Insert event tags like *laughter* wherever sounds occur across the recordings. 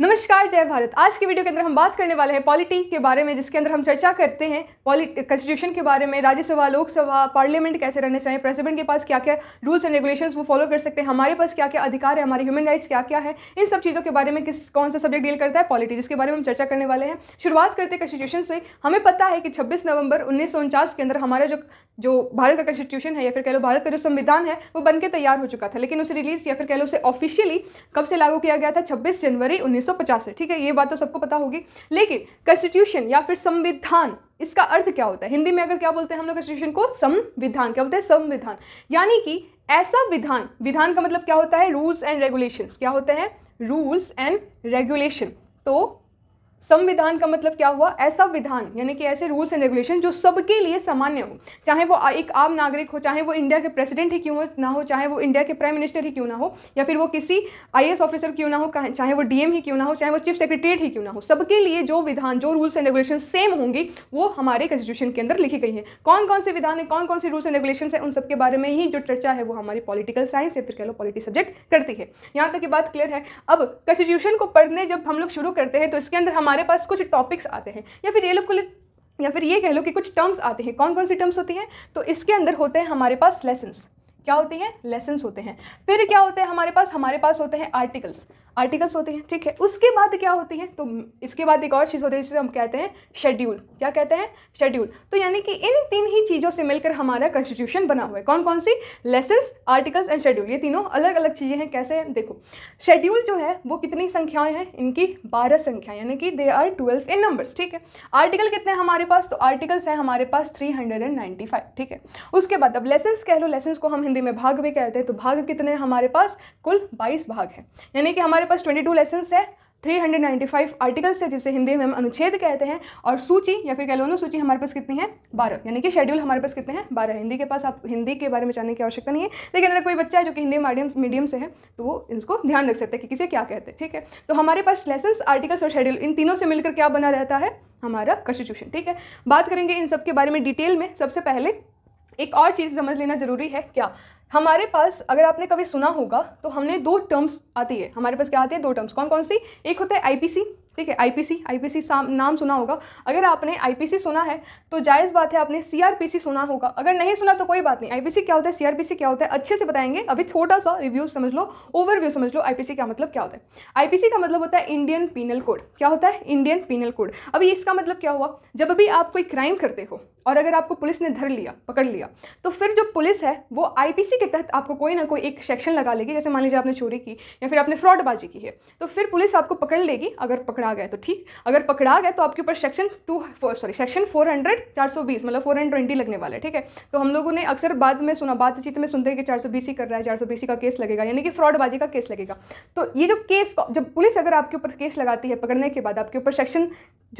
नमस्कार जय भारत आज की वीडियो के अंदर हम बात करने वाले हैं पॉलिटी के बारे में जिसके अंदर हम चर्चा करते हैं कॉन्स्टिट्यूशन के बारे में राज्यसभा लोकसभा पार्लियामेंट कैसे रहने चाहिए प्रेसिडेंट के पास क्या क्या रूल्स एंड रेगुलेशंस वो फॉलो कर सकते हैं हमारे पास क्या क्या अधिकार है हमारे ह्यूमन राइट्स क्या क्या है इन सब चीज़ों के बारे में किस कौन सा सब्जेक्ट डील करता है पॉलिटी जिसके बारे में हम चर्चा करने वाले हैं शुरुआत करते हैं कॉन्स्टिट्यूशन से हमें पता है कि छब्बीस नवंबर उन्नीस के अंदर हमारा जो जो भारत का कॉन्स्टिट्यूशन है या फिर कह लो भारत का जो संविधान है वो बन तैयार हो चुका था लेकिन उसे रिलीज़ या फिर कह लो उसे ऑफिशियली कब से लागू किया गया था छब्बीस जनवरी उन्नीस 1950 से ठीक है ये बात तो सबको पता होगी लेकिन कॉन्स्टिट्यूशन या फिर संविधान इसका अर्थ क्या होता है हिंदी में अगर क्या बोलते हैं हम लोग कॉन्स्टिट्यूशन को संविधान क्या बोलते हैं संविधान यानी कि ऐसा विधान विधान का मतलब क्या होता है रूल्स एंड रेगुलेशन क्या होते हैं रूल्स एंड रेगुलेशन तो संविधान का मतलब क्या हुआ ऐसा विधान यानी कि ऐसे रूल्स एंड रेगुलेशन जो सबके लिए सामान्य हो चाहे वो एक आम नागरिक हो चाहे वो इंडिया के प्रेसिडेंट ही क्यों ना हो चाहे वो इंडिया के प्राइम मिनिस्टर ही क्यों ना हो या फिर वो किसी आई ऑफिसर क्यों ना हो चाहे वो डीएम ही क्यों ना हो चाहे वो चीफ सेक्रेटरीट ही क्यों ना हो सबके लिए जो विधान जो रूल्स एंड रेगुलेशन सेम होंगी वो हमारे कॉन्स्टिट्यूशन के अंदर लिखी गई है कौन कौन से विधान है कौन कौन से रूल्स एंड रेगुलेशन है उन सबके बारे में ही जो चर्चा है वो हमारी पॉलिटिकल साइंस या फिर कह लो पॉलिटी सब्जेक्ट करती है यहाँ तक की बात क्लियर है अब कॉन्स्टिट्यूशन को पढ़ने जब हम लोग शुरू करते हैं तो इसके अंदर हमारे हमारे पास कुछ टॉपिक्स आते हैं या फिर ये लोग या फिर ये कह लो कि कुछ टर्म्स आते हैं कौन कौन सी टर्म्स होती हैं तो इसके अंदर होते हैं हमारे पास लेसन्स क्या होते हैं लेसन्स होते हैं फिर क्या होते हैं हमारे पास हमारे पास होते हैं आर्टिकल्स आर्टिकल्स होते हैं ठीक है उसके बाद क्या होती है तो इसके बाद एक और चीज़ होती है जिसे हम कहते हैं शेड्यूल क्या कहते हैं शेड्यूल तो यानी कि इन तीन ही चीज़ों से मिलकर हमारा कॉन्स्टिट्यूशन बना हुआ है कौन कौन सी लेसन्स आर्टिकल्स एंड शेड्यूल ये तीनों अलग अलग चीज़ें हैं कैसे हैं देखो शेड्यूल जो है वो कितनी संख्याएं हैं इनकी बारह संख्या यानी कि they are twelve in numbers ठीक है आर्टिकल कितने हैं हमारे पास तो आर्टिकल्स हैं हमारे पास three hundred and ninety five ठीक है उसके बाद अब लेसेंस कह लो लेसन को हम हिंदी में भाग भी कहते हैं तो भाग कितने हमारे पास कुल बाईस भाग हैं यानी कि हमारे हमारे पास ट्वेंटी टू लेसन है 395 आर्टिकल्स है जिसे हिंदी में हम अनुच्छेद कहते हैं और सूची या फिर कह लो सूची हमारे पास कितनी है 12 यानी कि शेड्यूल हमारे पास कितने हैं 12 हिंदी के पास आप हिंदी के बारे में जानने की आवश्यकता नहीं है लेकिन अगर कोई बच्चा है जो कि हिंदी मीडियम मीडियम से है तो वो इसको ध्यान रख सकते हैं कि किसे क्या कहते हैं ठीक है तो हमारे पास लेसन्स आर्टिकल्स और शेड्यूल इन तीनों से मिलकर क्या बना रहता है हमारा कॉन्स्टिट्यूशन ठीक है बात करेंगे इन सब के बारे में डिटेल में सबसे पहले एक और चीज़ समझ लेना जरूरी है क्या हमारे पास अगर आपने कभी सुना होगा तो हमने दो टर्म्स आती है हमारे पास क्या आती है दो टर्म्स कौन कौन सी एक होता है आईपीसी ठीक है आईपीसी आईपीसी नाम सुना होगा अगर आपने आईपीसी सुना है तो जायज़ बात है आपने सीआरपीसी सुना होगा अगर नहीं सुना तो कोई बात नहीं आईपीसी क्या होता है सीआरपीसी क्या होता है अच्छे से बताएंगे अभी छोटा सा रिव्यू समझ लो ओवरव्यू समझ लो आईपीसी का मतलब क्या होता है आईपीसी का मतलब होता है इंडियन पीनल कोड क्या होता है इंडियन पीनल कोड अभी इसका मतलब क्या हुआ जब अभी आप कोई क्राइम करते हो और अगर आपको पुलिस ने धर लिया पकड़ लिया तो फिर जो पुलिस है वो आईपीसी इसी के तहत आपको कोई ना कोई एक सेक्शन लगा लेगी जैसे मान लीजिए आपने चोरी की या फिर आपने फ्रॉडबाजी की है तो फिर पुलिस आपको पकड़ लेगी अगर पकड़ा गया तो ठीक अगर पकड़ा गया तो आपके ऊपर section two sorry section four hundred चार सौ बीस मतलब फोर हंड्रेड ट्वेंटी लगने वाला है ठीक है तो हम लोगों ने अक्सर बाद में सुना बातचीत में सुनते हैं कि चार सौ बीस ही कर रहा है चार सौ बीस का केस लगेगा यानी कि फ्रॉडबाजी का केस लगेगा तो ये जो केस जब पुलिस अगर आपके ऊपर केस लगाती है पकड़ने के बाद आपके ऊपर सेक्शन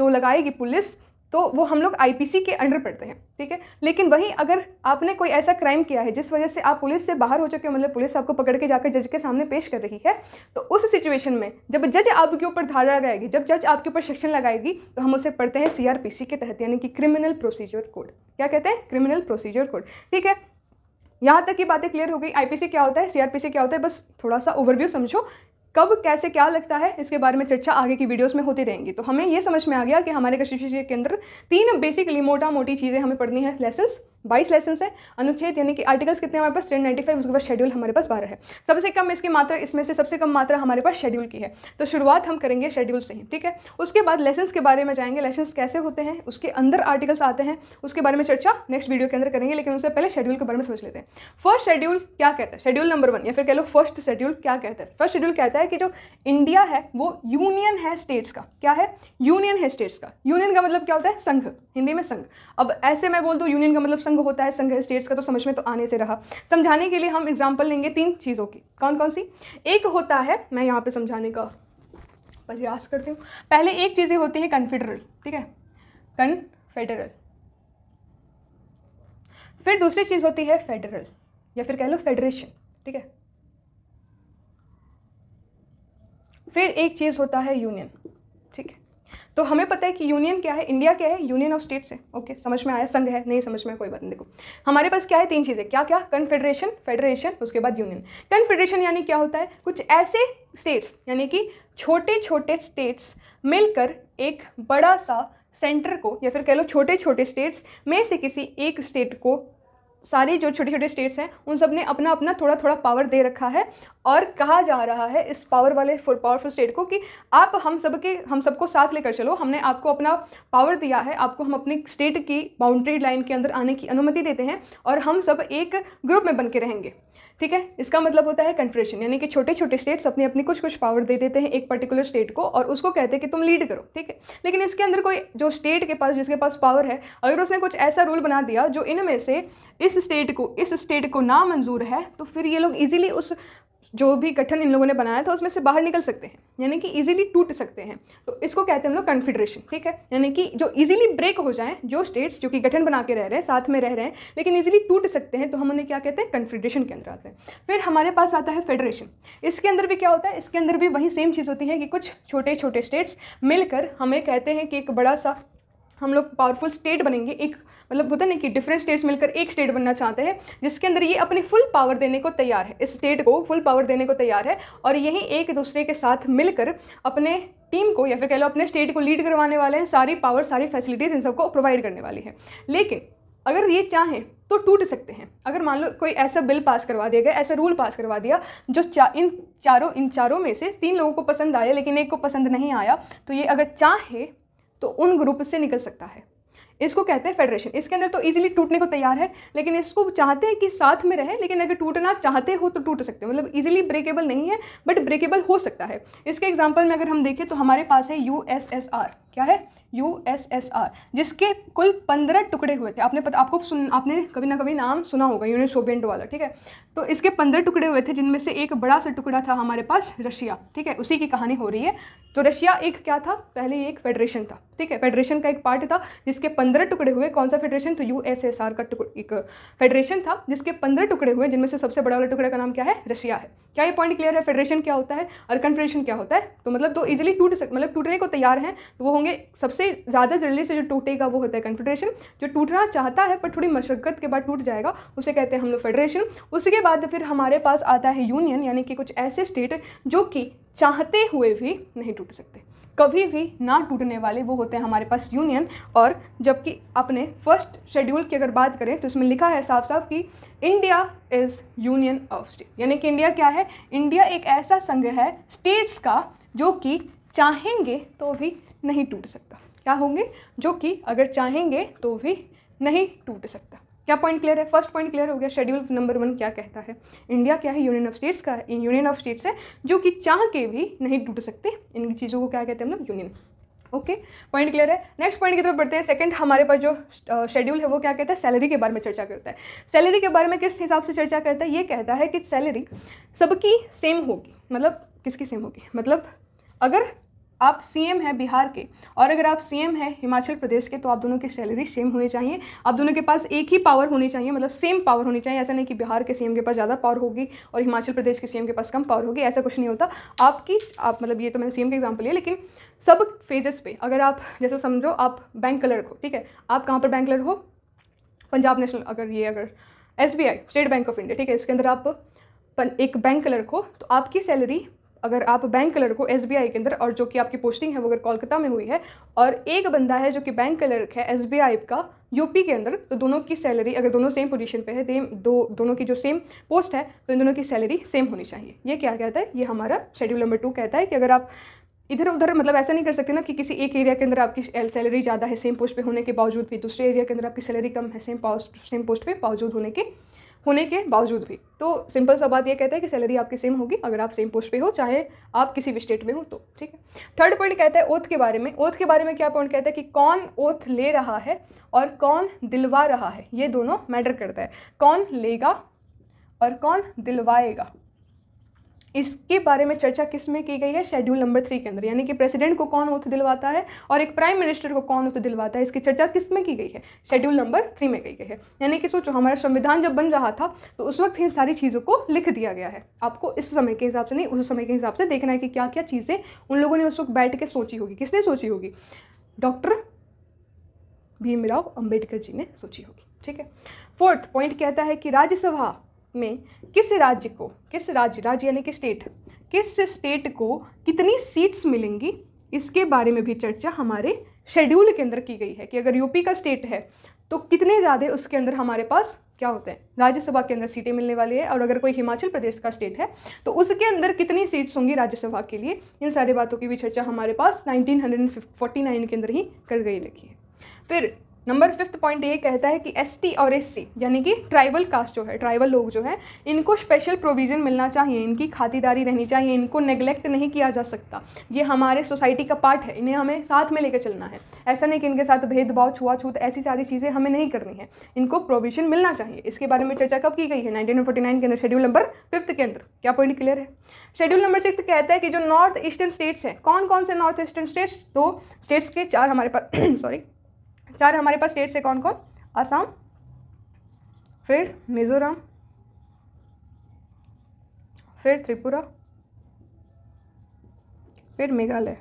जो लगाएगी पुलिस तो वो हम लोग आईपीसी के अंडर पड़ते हैं ठीक है लेकिन वहीं अगर आपने कोई ऐसा क्राइम किया है जिस वजह से आप पुलिस से बाहर हो चुके हो मतलब पुलिस आपको पकड़ के जाकर जज के सामने पेश कर रही है तो उस सिचुएशन में जब जज आपके ऊपर धारा लगाएगी जब जज आपके ऊपर सेक्शन लगाएगी तो हम उसे पढ़ते हैं सी के तहत यानी कि क्रिमिनल प्रोसीजर कोड क्या कहते हैं क्रिमिनल प्रोसीजर कोड ठीक है यहाँ तक की बातें क्लियर हो गई आईपीसी क्या होता है सीआरपीसी क्या होता है बस थोड़ा सा ओवरव्यू समझो कब कैसे क्या लगता है इसके बारे में चर्चा आगे की वीडियोस में होती रहेंगी तो हमें ये समझ में आ गया कि हमारे कशिश के अंदर तीन बेसिकली मोटा मोटी चीज़ें हमें पढ़नी है लेसन्स बाईस लेसन है अनुच्छेद यानी कि आर्टिकल्स कितने हमारे पास टेन नाइन्टी फाइव उसके बाद शेड्यूल हमारे पास बारह है सबसे कम इसकी मात्रा इसमें से सबसे कम मात्रा हमारे पास शेड्यूल की है तो शुरुआत हम करेंगे शेड्यूल से ही ठीक है उसके बाद लेसन्स के बारे में जाएंगे लेसन्स कैसे होते हैं उसके अंदर आर्टिकल्स आते हैं उसके बारे में चर्चा नेक्स्ट वीडियो के अंदर करेंगे लेकिन उससे पहले शेड्यूल के बारे में समझ लेते हैं फर्स्ट शेड्यूल क्या कहता है शेड्यूल नंबर वन या फिर कह लो फर्स्ट शेड्यूल क्या कहता है फर्स्ट शेड्यूल कहता है कि जो इंडिया है वो यूनियन है स्टेट्स का क्या है यूनियन है स्टेट्स का यूनियन का मतलब क्या होता है संघ हिंदी में संघ अब ऐसे मैं बोल दू यूनियन का मतलब संघ संघ होता है संघ स्टेट्स का तो समझ में तो आने से रहा समझाने के लिए हम एग्जाम्पल लेंगे तीन चीज़ों की कौन कौन सी एक होता है मैं यहाँ पर समझाने का प्रयास करती हूँ पहले एक चीज़ें होती हैं कन्फेडरल ठीक है कन्फेडरल फिर दूसरी चीज़ होती है फेडरल या फिर कह लो फेडरेशन ठीक है फिर एक चीज़ होता है यूनियन तो हमें पता है कि यूनियन क्या है इंडिया क्या है यूनियन ऑफ स्टेट्स है ओके समझ में आया संघ है नहीं समझ में कोई बात नहीं देखो हमारे पास क्या है तीन चीज़ें क्या क्या कन्फेडरेशन फेडरेशन उसके बाद यूनियन कन्फेडरेशन यानी क्या होता है कुछ ऐसे स्टेट्स यानी कि छोटे छोटे स्टेट्स मिलकर एक बड़ा सा सेंटर को या फिर कह लो छोटे छोटे स्टेट्स में से किसी एक स्टेट को सारी जो छोटे छोटे स्टेट्स हैं उन सब ने अपना अपना थोड़ा थोड़ा पावर दे रखा है और कहा जा रहा है इस पावर वाले पावरफुल स्टेट को कि आप हम सब के हम सबको साथ लेकर चलो हमने आपको अपना पावर दिया है आपको हम अपने स्टेट की बाउंड्री लाइन के अंदर आने की अनुमति देते हैं और हम सब एक ग्रुप में बन के रहेंगे ठीक है इसका मतलब होता है कन्फ्रेशन यानी कि छोटे छोटे स्टेट्स अपनी अपनी कुछ कुछ पावर दे देते हैं एक पर्टिकुलर स्टेट को और उसको कहते हैं कि तुम लीड करो ठीक है लेकिन इसके अंदर कोई जो स्टेट के पास जिसके पास पावर है अगर उसने कुछ ऐसा रूल बना दिया जो इनमें से इस स्टेट को इस स्टेट को ना मंजूर है तो फिर ये लोग ईजिली उस जो भी गठन इन लोगों ने बनाया था उसमें से बाहर निकल सकते हैं यानी कि इजीली टूट सकते हैं तो इसको कहते हैं हम लोग कन्फेडरेशन ठीक है यानी कि जो इजीली ब्रेक हो जाए जो स्टेट्स जो कि गठन बना के रह रहे हैं साथ में रह रहे हैं लेकिन इजीली टूट सकते हैं तो हम उन्हें क्या कहते हैं कन्फेडरेशन के अंदर आते हैं फिर हमारे पास आता है फेडरेशन इसके अंदर भी क्या होता है इसके अंदर भी वही सेम चीज़ होती है कि कुछ छोटे छोटे स्टेट्स मिलकर हमें कहते हैं कि एक बड़ा सा हम लोग पावरफुल स्टेट बनेंगे एक मतलब होता नहीं कि डिफरेंट स्टेट्स मिलकर एक स्टेट बनना चाहते हैं जिसके अंदर ये अपनी फुल पावर देने को तैयार है इस स्टेट को फुल पावर देने को तैयार है और यही एक दूसरे के साथ मिलकर अपने टीम को या फिर कह लो अपने स्टेट को लीड करवाने वाले हैं सारी पावर सारी फैसिलिटीज़ इन सबको प्रोवाइड करने वाली है लेकिन अगर ये चाहें तो टूट सकते हैं अगर मान लो कोई ऐसा बिल पास करवा दिया गया ऐसा रूल पास करवा दिया जो चा इन चारों इन चारों में से तीन लोगों को पसंद आया लेकिन एक को पसंद नहीं आया तो ये अगर चाहे तो उन ग्रुप से निकल सकता है इसको कहते हैं फेडरेशन इसके अंदर तो ईजिली टूटने को तैयार है लेकिन इसको चाहते हैं कि साथ में रहे लेकिन अगर टूटना चाहते हो तो टूट सकते हो मतलब ईजिली ब्रेकेबल नहीं है बट ब्रेकेबल हो सकता है इसके एग्जाम्पल में अगर हम देखें तो हमारे पास है यू क्या है यू जिसके कुल पंद्रह टुकड़े हुए थे आपने पता आपको सुन आपने कभी ना कभी नाम सुना होगा यूनियन सोबेंट वाला ठीक है तो इसके पंद्रह टुकड़े हुए थे जिनमें से एक बड़ा सा टुकड़ा था हमारे पास रशिया ठीक है उसी की कहानी हो रही है तो रशिया एक क्या था पहले एक फेडरेशन था ठीक है फेडरेशन का एक पार्ट था जिसके पंद्रह टुकड़े हुए कौन सा फेडरेशन तो यूएसएसआर का एक फेडरेशन था जिसके पंद्रह टुकड़े हुए जिनमें से सबसे बड़ा वाला टुकड़े का नाम क्या है रशिया है क्या ये पॉइंट क्लियर है फेडरेशन क्या होता है और कन्फेडरेशन क्या होता है तो मतलब तो इजिली टूट सक मतलब टूटने को तैयार हैं तो वो होंगे सबसे ज़्यादा जल्दी से जो टूटेगा वो होता है कन्फेडरेशन जो टूटना चाहता है पर थोड़ी मशक्क़त के बाद टूट जाएगा उसे कहते हैं हम लोग फेडरेशन उसके बाद फिर हमारे पास आता है यूनियन यानी कि कुछ ऐसे स्टेट जो कि चाहते हुए भी नहीं टूट सकते कभी भी ना टूटने वाले वो होते हैं हमारे पास यूनियन और जबकि अपने फर्स्ट शेड्यूल की अगर बात करें तो उसमें लिखा है साफ साफ कि India is union of state यानी कि इंडिया क्या है इंडिया एक ऐसा संघ है स्टेट्स का जो कि चाहेंगे तो भी नहीं टूट सकता क्या होंगे जो कि अगर चाहेंगे तो भी नहीं टूट सकता क्या पॉइंट क्लियर है फर्स्ट पॉइंट क्लियर हो गया शेड्यूल नंबर वन क्या कहता है इंडिया क्या है यूनियन ऑफ स्टेट्स का यूनियन ऑफ स्टेट्स है जो कि चाह के भी नहीं टूट सकते इन चीज़ों को क्या कहते हैं हम लोग यूनियन ओके पॉइंट क्लियर है नेक्स्ट पॉइंट की तरफ बढ़ते हैं सेकंड हमारे पास जो शेड्यूल है वो क्या कहता है सैलरी के बारे में चर्चा करता है सैलरी के बारे में किस हिसाब से चर्चा करता है ये कहता है कि सैलरी सबकी सेम होगी मतलब किसकी सेम होगी मतलब अगर आप सीएम हैं बिहार के और अगर आप सीएम हैं हिमाचल प्रदेश के तो आप दोनों की सैलरी सेम होनी चाहिए आप दोनों के पास एक ही पावर होनी चाहिए मतलब सेम पावर होनी चाहिए ऐसा नहीं कि बिहार के सीएम के पास ज़्यादा पावर होगी और हिमाचल प्रदेश के सीएम के पास कम पावर होगी ऐसा कुछ नहीं होता आपकी आप मतलब ये तो मैंने सीएम के एग्जाम्पल लिया लेकिन सब फेजेस पे अगर आप जैसे समझो आप बैंक क्लर्क हो ठीक है आप कहाँ पर बैंक क्लर्क हो पंजाब नेशनल अगर ये अगर as State Bank of India ठीक है इसके अंदर आप एक बैंक क्लर्क हो तो आपकी सैलरी अगर आप बैंक क्लर्क हो एस के अंदर और जो कि आपकी पोस्टिंग है वो अगर कोलकाता में हुई है और एक बंदा है जो कि बैंक क्लर्क है एस का यूपी के अंदर तो दोनों की सैलरी अगर दोनों सेम पोजीशन पे है सेम दो दोनों की जो सेम पोस्ट है तो इन दोनों की सैलरी सेम होनी चाहिए ये क्या कहता है ये हमारा शेड्यूल नंबर टू कहता है कि अगर आप इधर उधर मतलब ऐसा नहीं कर सकते ना कि किसी एक एरिया के अंदर आपकी सैलरी ज़्यादा है सेम पोस्ट पे होने के बावजूद भी दूसरे एरिया के अंदर आपकी सैलरी कम है सेम पोस्ट सेम पोस्ट पे बावजूद होने के होने के बावजूद भी तो सिंपल सा बात ये कहता है कि सैलरी आपकी सेम होगी अगर आप सेम पोस्ट पे हो चाहे आप किसी भी स्टेट में हो तो ठीक है थर्ड पॉइंट कहता है ओथ के बारे में ओथ के बारे में क्या पॉइंट कहता है कि कौन ओथ ले रहा है और कौन दिलवा रहा है ये दोनों मैटर करता है कौन लेगा और कौन दिलवाएगा इसके बारे में चर्चा किस में की गई है शेड्यूल नंबर थ्री के अंदर यानी कि प्रेसिडेंट को कौन ओथ दिलवाता है और एक प्राइम मिनिस्टर को कौन ओथ दिलवाता है इसकी चर्चा किस में की गई है शेड्यूल नंबर थ्री में की गई है यानी कि सोचो हमारा संविधान जब बन रहा था तो उस वक्त इन सारी चीज़ों को लिख दिया गया है आपको इस समय के हिसाब से नहीं उस समय के हिसाब से देखना है कि क्या क्या चीज़ें उन लोगों ने उस वक्त बैठ के सोची होगी किसने सोची होगी डॉक्टर भीमराव अंबेडकर जी ने सोची होगी ठीक है फोर्थ पॉइंट कहता है कि राज्यसभा में किस राज्य को किस राज्य राज्य यानी कि स्टेट किस स्टेट को कितनी सीट्स मिलेंगी इसके बारे में भी चर्चा हमारे शेड्यूल के अंदर की गई है कि अगर यूपी का स्टेट है तो कितने ज़्यादा उसके अंदर हमारे पास क्या होते हैं राज्यसभा के अंदर सीटें मिलने वाली है और अगर कोई हिमाचल प्रदेश का स्टेट है तो उसके अंदर कितनी सीट्स होंगी राज्यसभा के लिए इन सारी बातों की भी चर्चा हमारे पास 1949 के अंदर ही कर गई लिखी है फिर नंबर फिफ्थ पॉइंट ये कहता है कि एस टी और एस सी यानी कि ट्राइबल कास्ट जो है ट्राइबल लोग जो है इनको स्पेशल प्रोविज़न मिलना चाहिए इनकी खातिदारी रहनी चाहिए इनको नेग्लेक्ट नहीं किया जा सकता ये हमारे सोसाइटी का पार्ट है इन्हें हमें साथ में लेकर चलना है ऐसा नहीं कि इनके साथ भेदभाव छुआछूत ऐसी सारी चीज़ें हमें नहीं करनी है इनको प्रोविज़न मिलना चाहिए इसके बारे में चर्चा कब की गई है नाइनटीन के अंदर शेड्यूल नंबर फिफ्थ के अंदर क्या पॉइंट क्लियर है शेड्यूल नंबर सिक्स कहता है कि जो नॉर्थ ईस्टर्न स्टेट्स हैं कौन कौन से नॉर्थ ईस्टर्न स्टेट्स दो स्टेट्स के चार हमारे पास सॉरी *coughs* चार हमारे पास स्टेट्स है कौन कौन असम फिर मिजोरम फिर त्रिपुरा फिर मेघालय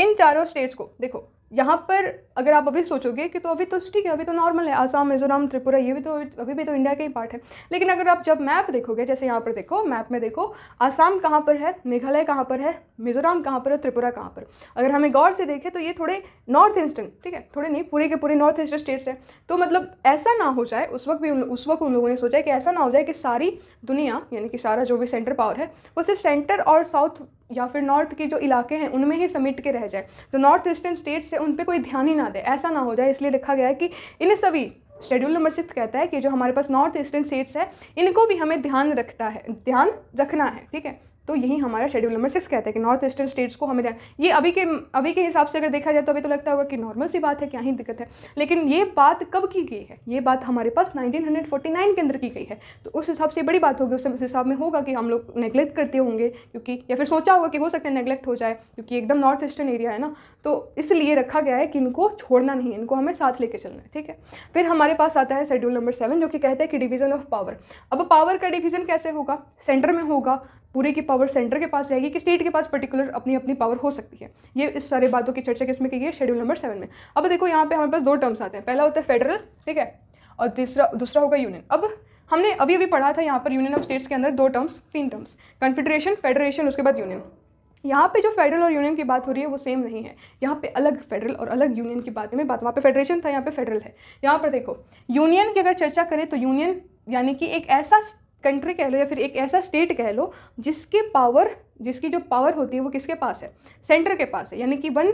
इन चारों स्टेट्स को देखो यहाँ पर अगर आप अभी सोचोगे कि तो अभी तो ठीक है अभी तो नॉर्मल है आसाम मिजोरम त्रिपुरा ये भी तो अभी भी तो इंडिया के ही पार्ट है लेकिन अगर आप जब मैप देखोगे जैसे यहाँ पर देखो मैप में देखो आसाम कहाँ पर है मेघालय कहाँ पर है मिजोरम कहाँ पर और त्रिपुरा कहाँ पर अगर हमें गौर से देखें तो ये थोड़े नॉर्थ ईस्टर्न ठीक है थोड़े नहीं पूरे के पूरे नॉर्थ ईस्टर्न स्टेट्स हैं तो मतलब ऐसा ना हो जाए उस वक्त भी उस वक्त उन लोगों ने सोचा कि ऐसा ना हो जाए कि सारी दुनिया यानी कि सारा जो भी सेंटर पावर है वो सिर्फ सेंटर और साउथ या फिर नॉर्थ के जो इलाके हैं उनमें ही समिट के रह जाए तो नॉर्थ ईस्टर्न स्टेट्स से उन पर कोई ध्यान ही ना दे ऐसा ना हो जाए इसलिए लिखा गया है कि इन सभी शेड्यूल नंबर सिक्स कहता है कि जो हमारे पास नॉर्थ ईस्टर्न स्टेट्स है इनको भी हमें ध्यान रखता है ध्यान रखना है ठीक है तो यही हमारा शेड्यूल नंबर सिक्स कहता है कि नॉर्थ ईस्टर्न स्टेट्स को हमें ये अभी के अभी के हिसाब से अगर देखा जाए तो अभी तो लगता होगा कि नॉर्मल सी बात है क्या ही दिक्कत है लेकिन ये बात कब की गई है ये बात हमारे पास नाइनटीन के अंदर की गई है तो उस हिसाब से बड़ी बात होगी उस हिसाब में होगा कि हम लोग नेग्लेक्ट करते होंगे क्योंकि या फिर सोचा होगा कि हो सकता है नेग्लेक्ट हो जाए क्योंकि एकदम नॉर्थ ईस्टर्न एरिया है ना तो इसलिए रखा गया है कि इनको छोड़ना नहीं है इनको हमें साथ लेके चलना है ठीक है फिर हमारे पास आता है शेड्यूल नंबर सेवन जो कि कहता है कि डिवीज़न ऑफ पावर अब पावर का डिवीज़न कैसे होगा सेंटर में होगा पूरे की पावर सेंटर के पास रहेगी कि स्टेट के पास पर्टिकुलर अपनी अपनी पावर हो सकती है ये इस सारे बातों की चर्चा किसमें की गई है शेड्यूल नंबर सेवन में अब देखो यहाँ पे हमारे पास दो टर्म्स आते हैं पहला होता है फेडरल ठीक है और तीसरा दूसरा होगा यूनियन अब हमने अभी अभी पढ़ा था यहाँ पर यूनियन ऑफ स्टेट्स के अंदर दो टर्म्स तीन टर्म्स कन्फेडरेशन फेडरेशन उसके बाद यूनियन यहाँ पे जो फेडरल और यूनियन की बात हो रही है वो सेम नहीं है यहाँ पे अलग फेडरल और अलग यूनियन की बात में बात वहाँ पे फेडरेशन था यहाँ पे फेडरल है यहाँ पर देखो यूनियन की अगर चर्चा करें तो यूनियन यानी कि एक ऐसा कंट्री कह लो या फिर एक ऐसा स्टेट कह लो जिसके पावर जिसकी जो पावर होती है वो किसके पास है सेंटर के पास है यानी कि वन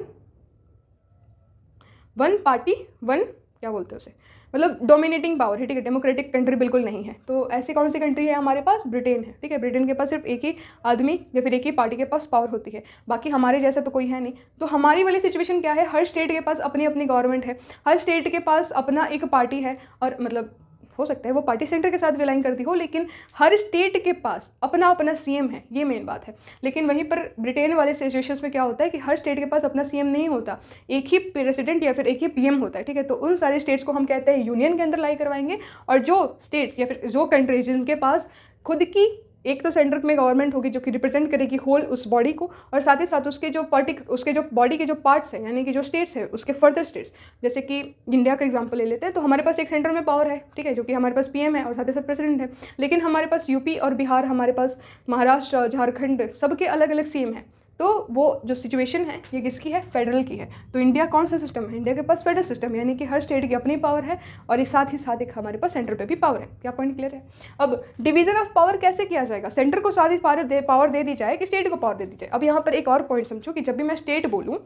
वन पार्टी वन क्या बोलते हैं उसे मतलब डोमिनेटिंग पावर है ठीक है डेमोक्रेटिक कंट्री बिल्कुल नहीं है तो ऐसी कौन सी कंट्री है हमारे पास ब्रिटेन है ठीक है ब्रिटेन के पास सिर्फ एक ही आदमी या फिर एक ही पार्टी के पास पावर होती है बाकी हमारे जैसा तो कोई है नहीं तो हमारी वाली सिचुएशन क्या है हर स्टेट के पास अपनी अपनी गवर्नमेंट है हर स्टेट के पास अपना एक पार्टी है और मतलब हो सकता है वो पार्टी सेंटर के साथ विलाइन करती हो लेकिन हर स्टेट के पास अपना अपना सीएम है ये मेन बात है लेकिन वहीं पर ब्रिटेन वाले सिचुएशन में क्या होता है कि हर स्टेट के पास अपना सीएम नहीं होता एक ही प्रेसिडेंट या फिर एक ही पीएम होता है ठीक है तो उन सारे स्टेट्स को हम कहते हैं यूनियन के अंदर लाई करवाएंगे और जो स्टेट्स या फिर जो कंट्रीज जिनके पास खुद की एक तो सेंटर में गवर्नमेंट होगी जो कि रिप्रेजेंट करेगी होल उस बॉडी को और साथ ही साथ उसके जो पर्टिक उसके जो बॉडी के जो पार्ट्स हैं यानी कि जो स्टेट्स हैं उसके फर्दर स्टेट्स जैसे कि इंडिया का एग्जाम्पल ले लेते हैं तो हमारे पास एक सेंटर में पावर है ठीक है जो कि हमारे पास पी है और साथ ही साथ प्रेसिडेंट है लेकिन हमारे पास यूपी और बिहार हमारे पास महाराष्ट्र झारखंड सबके अलग अलग सी है तो वो जो सिचुएशन है ये किसकी है फेडरल की है तो इंडिया कौन सा सिस्टम है इंडिया के पास फेडरल सिस्टम है यानी कि हर स्टेट की अपनी पावर है और ये साथ ही साथ एक हमारे पास सेंटर पे भी पावर है क्या पॉइंट क्लियर है अब डिवीजन ऑफ पावर कैसे किया जाएगा सेंटर को साथ पावर दे पावर दे दी जाए कि स्टेट को पावर दे दी जाए अब यहाँ पर एक और पॉइंट समझो कि जब भी मैं स्टेट बोलूँ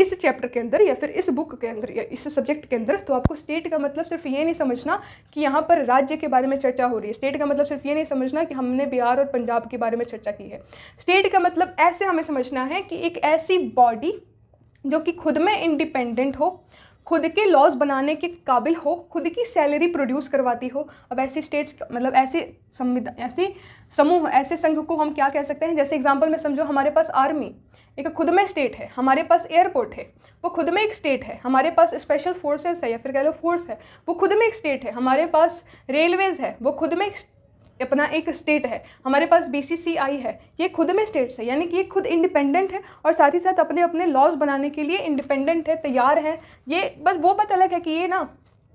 इस चैप्टर के अंदर या फिर इस बुक के अंदर या इस सब्जेक्ट के अंदर तो आपको स्टेट का मतलब सिर्फ ये नहीं समझना कि यहाँ पर राज्य के बारे में चर्चा हो रही है स्टेट का मतलब सिर्फ ये नहीं समझना कि हमने बिहार और पंजाब के बारे में चर्चा की है स्टेट का मतलब ऐसे हमें समझना है कि एक ऐसी बॉडी जो कि खुद में इंडिपेंडेंट हो खुद के लॉज बनाने के काबिल हो खुद की सैलरी प्रोड्यूस करवाती हो अब ऐसे स्टेट्स मतलब ऐसे संविधान ऐसे समूह ऐसे संघ को हम क्या कह सकते हैं जैसे एग्जांपल में समझो हमारे पास आर्मी एक खुद में स्टेट है हमारे पास एयरपोर्ट है वो खुद में एक स्टेट है हमारे पास स्पेशल फोर्सेस है या फिर कह लो फोर्स है वो खुद में एक स्टेट है हमारे पास रेलवेज़ है वो खुद में एक अपना एक स्टेट है हमारे पास बी है ये खुद में स्टेट्स है यानी कि ये खुद इंडिपेंडेंट है और साथ ही साथ अपने अपने लॉज बनाने के लिए इंडिपेंडेंट है तैयार है ये बस वो बात अलग है कि ये ना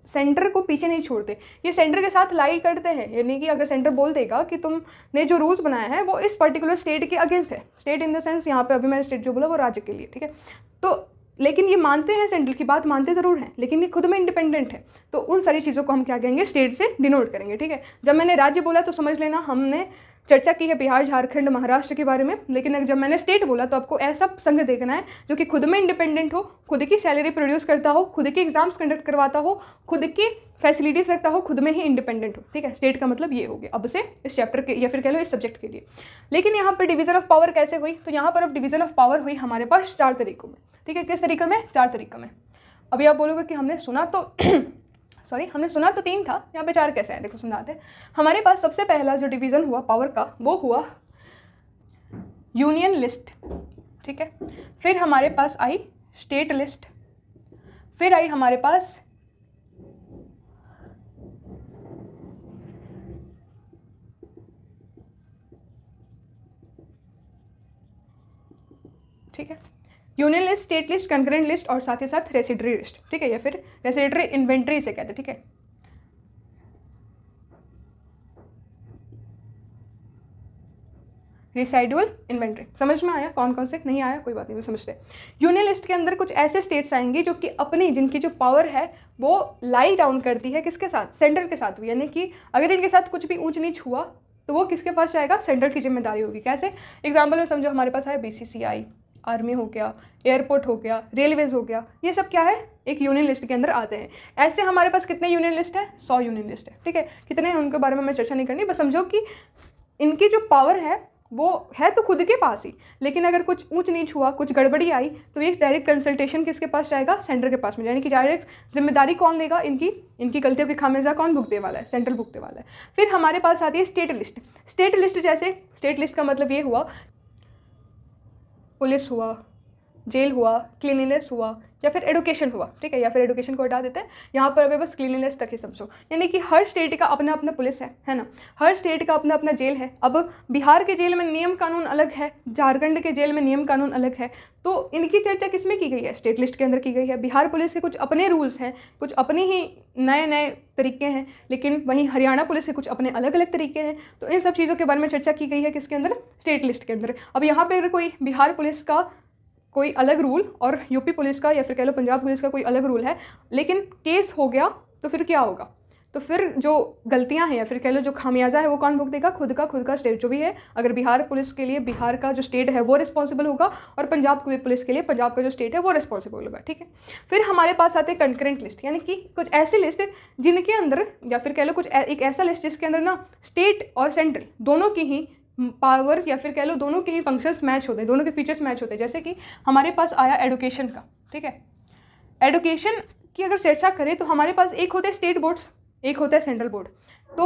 सेंटर को पीछे नहीं छोड़ते ये सेंटर के साथ लाइट करते हैं यानी कि अगर सेंटर बोल देगा कि तुमने जो रूल्स बनाया है वो इस पर्टिकुलर स्टेट के अगेंस्ट है स्टेट इन द सेंस यहाँ पे अभी मैंने स्टेट जो बोला वो राज्य के लिए ठीक है तो लेकिन ये मानते हैं सेंट्रल की बात मानते ज़रूर हैं लेकिन ये खुद में इंडिपेंडेंट है तो उन सारी चीज़ों को हम क्या कहेंगे स्टेट से डिनोट करेंगे ठीक है जब मैंने राज्य बोला तो समझ लेना हमने चर्चा की है बिहार झारखंड महाराष्ट्र के बारे में लेकिन जब मैंने स्टेट बोला तो आपको ऐसा संघ देखना है जो कि खुद में इंडिपेंडेंट हो खुद की सैलरी प्रोड्यूस करता हो खुद के एग्जाम्स कंडक्ट करवाता हो खुद की फैसिलिटीज़ रखता हो खुद में ही इंडिपेंडेंट हो ठीक है स्टेट का मतलब ये हो गया अब से इस चैप्टर के या फिर कह लो इस सब्जेक्ट के लिए लेकिन यहाँ पर डिवीज़न ऑफ पावर कैसे हुई तो यहाँ पर अब डिवीज़न ऑफ पावर हुई हमारे पास चार तरीक़ों में ठीक है किस तरीक़े में चार तरीक़ों में अभी आप बोलोगे कि हमने सुना तो *clears throat* सॉरी हमने सुना तो तीन था यहाँ पे चार कैसे हैं देखो सुनाते हैं हमारे पास सबसे पहला जो डिवीज़न हुआ पावर का वो हुआ यूनियन लिस्ट ठीक है फिर हमारे पास आई स्टेट लिस्ट फिर आई हमारे पास ठीक है union list state list concurrent list और साथ ही साथ रेसिडरी लिस्ट ठीक है या फिर रेसिडरी इन्वेंट्री से कहते हैं ठीक है रिसाइडुअल इन्वेंट्री समझ में आया कौन कौन से नहीं आया कोई बात नहीं समझते यूनियन लिस्ट के अंदर कुछ ऐसे स्टेट्स आएंगे जो कि अपनी जिनकी जो पावर है वो लाई डाउन करती है किसके साथ सेंटर के साथ भी यानी कि अगर इनके साथ कुछ भी ऊंच नीच हुआ तो वो किसके पास जाएगा सेंटर की जिम्मेदारी होगी कैसे एग्जाम्पल में समझो हमारे पास आया बी आर्मी हो गया एयरपोर्ट हो गया रेलवेज़ हो गया ये सब क्या है एक यूनियन लिस्ट के अंदर आते हैं ऐसे हमारे पास कितने यूनियन लिस्ट है सौ यूनियन लिस्ट है ठीक है कितने हैं उनके बारे में मैं चर्चा नहीं करनी बस समझो कि इनकी जो पावर है वो है तो खुद के पास ही लेकिन अगर कुछ ऊंच नीच हुआ कुछ गड़बड़ी आई तो ये डायरेक्ट कंसल्टेशन किसके पास जाएगा सेंटर के पास में यानी कि डायरेक्ट जिम्मेदारी कौन लेगा इनकी इनकी गलतियों के खामेजा कौन भुगते वाला है सेंट्रल भुगते वाला है फिर हमारे पास आती है स्टेट लिस्ट स्टेट लिस्ट जैसे स्टेट लिस्ट का मतलब ये हुआ पुलिस हुआ जेल हुआ क्लिनिनेस हुआ या फिर एडुकेशन हुआ ठीक है या फिर एडुकेशन को हटा देते हैं यहाँ पर अभी बस क्लीननेस तक ही समझो यानी कि हर स्टेट का अपना अपना पुलिस है है ना हर स्टेट का अपना अपना जेल है अब बिहार के जेल में नियम कानून अलग है झारखंड के जेल में नियम कानून अलग है तो इनकी चर्चा किस में की गई है स्टेट लिस्ट के अंदर की गई है बिहार पुलिस के कुछ अपने रूल्स हैं कुछ अपने ही नए नए तरीके हैं लेकिन वहीं हरियाणा पुलिस के कुछ अपने अलग अलग तरीके हैं तो इन सब चीज़ों के बारे में चर्चा की गई है किसके अंदर स्टेट लिस्ट के अंदर अब यहाँ पर कोई बिहार पुलिस का कोई अलग रूल और यूपी पुलिस का या फिर कह लो पंजाब पुलिस का कोई अलग रूल है लेकिन केस हो गया तो फिर क्या होगा तो फिर जो गलतियां हैं या फिर कह लो जो खामियाजा है वो कौन भुगतेगा खुद का खुद का स्टेट जो भी है अगर बिहार पुलिस के लिए बिहार का जो स्टेट है वो रिस्पॉन्सिबल होगा और पंजाब पुलिस के लिए पंजाब का जो स्टेट है वो रिस्पॉन्सिबल होगा ठीक है फिर हमारे पास आते हैं कंकरेंट लिस्ट यानी कि कुछ ऐसी लिस्ट जिनके अंदर या फिर कह लो कुछ एक ऐसा लिस्ट जिसके अंदर ना स्टेट और सेंट्रल दोनों की ही पावर या फिर कह लो दोनों के ही फंक्शंस मैच होते हैं दोनों के फीचर्स मैच होते हैं जैसे कि हमारे पास आया एडुकेशन का ठीक है एडुकेशन की अगर चर्चा करें तो हमारे पास एक होते हैं स्टेट बोर्ड्स एक होता है सेंट्रल बोर्ड तो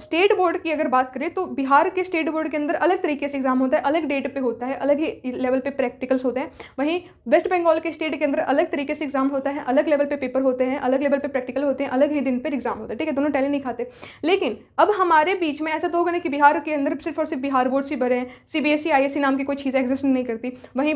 स्टेट बोर्ड की अगर बात करें तो बिहार के स्टेट बोर्ड के अंदर अलग तरीके से एग्ज़ाम होता है अलग डेट पे होता है अलग ही लेवल पे प्रैक्टिकल्स होते हैं वहीं वेस्ट बंगाल के स्टेट के अंदर अलग तरीके से एग्ज़ाम होता है अलग लेवल पे पेपर होते हैं अलग लेवल पे प्रैक्टिकल होते हैं अलग ही दिन पर एग्ज़ाम होता है ठीक है दोनों टैली नहीं खाते लेकिन अब हमारे बीच में ऐसा तो होगा ना कि बिहार के अंदर सिर्फ और सिर्फ बिहार बोर्ड से भरे हैं सी बी e, e नाम की कोई चीज़ एग्जिस्ट नहीं करती वहीं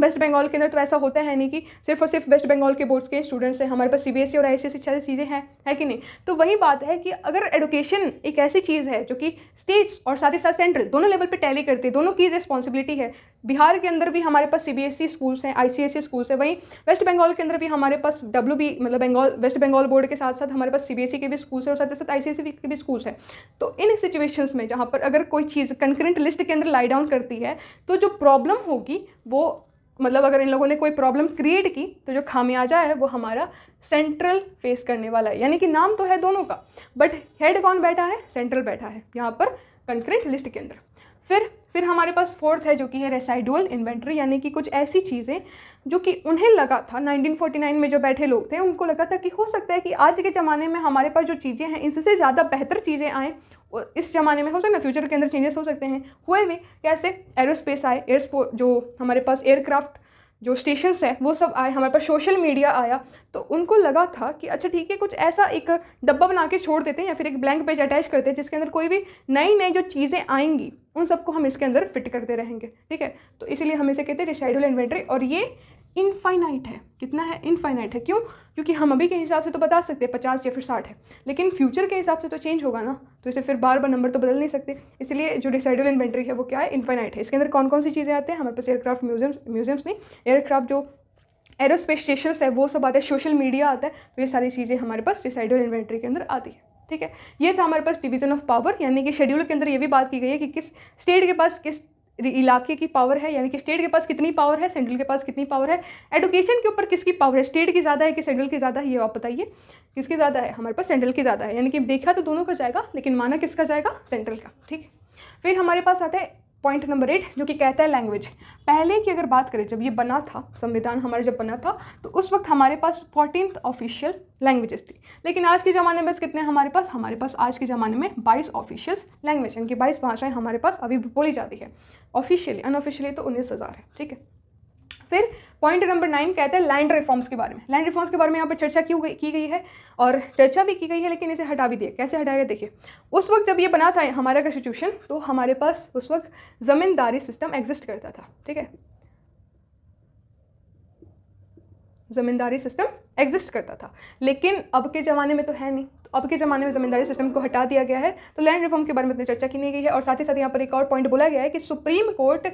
वेस्ट बंगाल के अंदर तो ऐसा होता है नहीं कि सिर्फ और सिर्फ वेस्ट बंगाल के बोर्ड्स के स्टूडेंट्स हैं हमारे पास सी e और आई सी e से चीज़ें हैं है कि नहीं तो वही बात है कि अगर एडुकेशन एक ऐसी चीज़ है जो कि स्टेट्स और साथ ही साथ सेंट्रल दोनों लेवल पर टैली करती है दोनों की रिस्पॉन्सिबिलिटी है बिहार के अंदर भी हमारे पास सी स्कूल्स e हैं आई स्कूल्स हैं वहीं वेस्ट बंगाल के अंदर भी हमारे पास डब्ल्यू मतलब बंगाल वेस्ट बंगाल बोर्ड के साथ साथ हमारे पास सी के भी स्कूल्स हैं और साथ ही साथ आई के भी स्कूल्स हैं तो इन सिचुएशंस में जहाँ पर अगर कोई चीज़ कंकरेंट लिस्ट के अंदर लाई डाउन करती है तो जो प्रॉब्लम होगी वो मतलब अगर इन लोगों ने कोई प्रॉब्लम क्रिएट की तो जो खामियाजा है वो हमारा सेंट्रल फेस करने वाला है यानी कि नाम तो है दोनों का बट हेड कौन बैठा है सेंट्रल बैठा है यहाँ पर कंक्रीट लिस्ट के अंदर फिर फिर हमारे पास फोर्थ है जो कि है रेसाइडुअल इन्वेंट्री यानी कि कुछ ऐसी चीज़ें जो कि उन्हें लगा था 1949 में जो बैठे लोग थे उनको लगा था कि हो सकता है कि आज के ज़माने में हमारे पास जो चीज़ें हैं इनसे ज़्यादा बेहतर चीज़ें आएँ इस ज़माने में हो सकता है फ्यूचर के अंदर चेंजेस हो सकते हैं हुए भी कैसे एरोस्पेस आए एयर जो हमारे पास एयरक्राफ्ट जो स्टेशन हैं वो सब आए हमारे पास सोशल मीडिया आया तो उनको लगा था कि अच्छा ठीक है कुछ ऐसा एक डब्बा बना के छोड़ देते हैं या फिर एक ब्लैंक पेज अटैच करते हैं जिसके अंदर कोई भी नई नई जो चीज़ें आएंगी उन सबको हम इसके अंदर फिट करते रहेंगे ठीक है तो इसीलिए हम इसे कहते हैं रिशेड्यूल इन्वेंट्री और ये इनफाइनाइट है कितना है इनफाइनाइट है क्यों क्योंकि हम अभी के हिसाब से तो बता सकते हैं पचास या फिर साठ है लेकिन फ्यूचर के हिसाब से तो चेंज होगा ना तो इसे फिर बार बार नंबर तो बदल नहीं सकते इसलिए जो डिसाइडल इन्वेंट्री है वो क्या है इनफाइनाइट है इसके अंदर कौन कौन सी चीज़ें आते हैं हमारे पास एयरक्राफ्ट म्यूजियम्स म्यूजियम्स नहीं एयरक्राफ्ट जो एरोस्पेस स्टेशन है वो सब आते हैं सोशल मीडिया आता है तो ये सारी चीज़ें हमारे पास डिसाइडल इन्वेंट्री के अंदर आती है ठीक है ये था हमारे पास डिवीज़न ऑफ पावर यानी कि शेड्यूल के अंदर ये भी बात की गई है कि किस स्टेट के पास किस इलाके की पावर है यानी कि स्टेट के पास कितनी पावर है सेंट्रल के पास कितनी पावर है एडुकेशन के ऊपर किसकी पावर है स्टेट की ज़्यादा है कि सेंट्रल की ज़्यादा है ये आप बताइए किसकी ज़्यादा है हमारे पास सेंट्रल की ज़्यादा है यानी कि देखा तो दोनों का जाएगा लेकिन माना किसका जाएगा सेंट्रल का ठीक फिर हमारे पास आता है पॉइंट नंबर एट जो कि कहता है लैंग्वेज पहले की अगर बात करें जब ये बना था संविधान हमारा जब बना था तो उस वक्त हमारे पास फोर्टीन ऑफिशियल लैंग्वेजेस थी लेकिन आज के ज़माने में कितने हमारे पास हमारे पास आज के ज़माने में बाईस ऑफिशियल लैंग्वेज यानी कि बाईस भाषाएँ हमारे पास अभी बोली जाती है ऑफिशियली अनऑफिशियली तो उन्नीस हज़ार है ठीक है फिर पॉइंट नंबर नाइन कहते हैं लैंड रिफॉर्म्स के बारे में लैंड रिफॉर्म्स के बारे में यहाँ पर चर्चा क्यों की गई है और चर्चा भी की गई है लेकिन इसे हटा भी दिया कैसे हटाया देखिए उस वक्त जब ये बना था हमारा कॉन्स्टिट्यूशन तो हमारे पास उस वक्त ज़मींदारी सिस्टम एग्जिस्ट करता था ठीक है ज़मींदारी सिस्टम एग्जिस्ट करता था लेकिन अब के ज़माने में तो है नहीं अब के ज़माने में ज़मींदारी सिस्टम को हटा दिया गया है तो लैंड रिफॉर्म के बारे में इतनी चर्चा की नहीं गई है और साथ ही साथ यहाँ पर एक और पॉइंट बोला गया है कि सुप्रीम कोर्ट